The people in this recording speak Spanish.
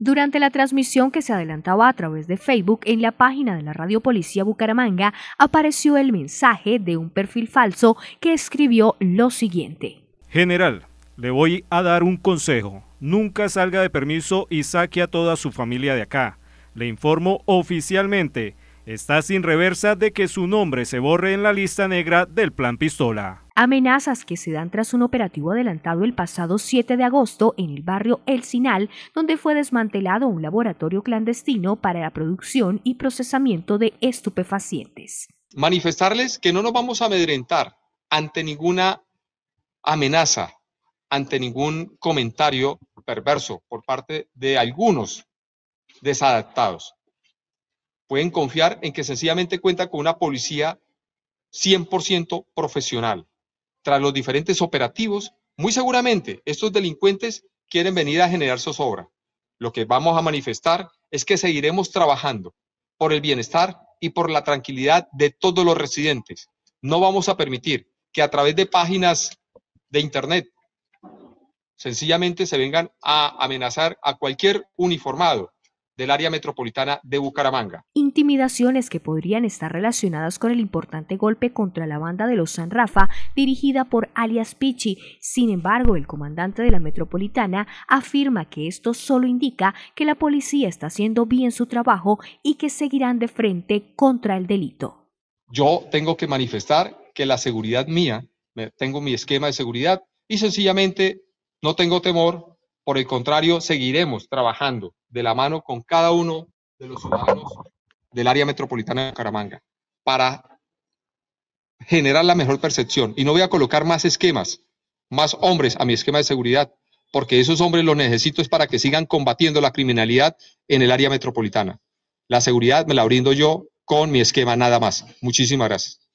Durante la transmisión que se adelantaba a través de Facebook en la página de la Radio Policía Bucaramanga, apareció el mensaje de un perfil falso que escribió lo siguiente. General, le voy a dar un consejo. Nunca salga de permiso y saque a toda su familia de acá. Le informo oficialmente, está sin reversa de que su nombre se borre en la lista negra del plan pistola amenazas que se dan tras un operativo adelantado el pasado 7 de agosto en el barrio El Sinal, donde fue desmantelado un laboratorio clandestino para la producción y procesamiento de estupefacientes. Manifestarles que no nos vamos a amedrentar ante ninguna amenaza, ante ningún comentario perverso por parte de algunos desadaptados. Pueden confiar en que sencillamente cuenta con una policía 100% profesional, tras los diferentes operativos, muy seguramente estos delincuentes quieren venir a generar zozobra. Lo que vamos a manifestar es que seguiremos trabajando por el bienestar y por la tranquilidad de todos los residentes. No vamos a permitir que a través de páginas de Internet sencillamente se vengan a amenazar a cualquier uniformado, del área metropolitana de Bucaramanga. Intimidaciones que podrían estar relacionadas con el importante golpe contra la banda de los San Rafa dirigida por alias Pichi. Sin embargo, el comandante de la metropolitana afirma que esto solo indica que la policía está haciendo bien su trabajo y que seguirán de frente contra el delito. Yo tengo que manifestar que la seguridad mía, tengo mi esquema de seguridad y sencillamente no tengo temor por el contrario, seguiremos trabajando de la mano con cada uno de los ciudadanos del área metropolitana de Caramanga para generar la mejor percepción. Y no voy a colocar más esquemas, más hombres a mi esquema de seguridad, porque esos hombres los necesito es para que sigan combatiendo la criminalidad en el área metropolitana. La seguridad me la brindo yo con mi esquema nada más. Muchísimas gracias.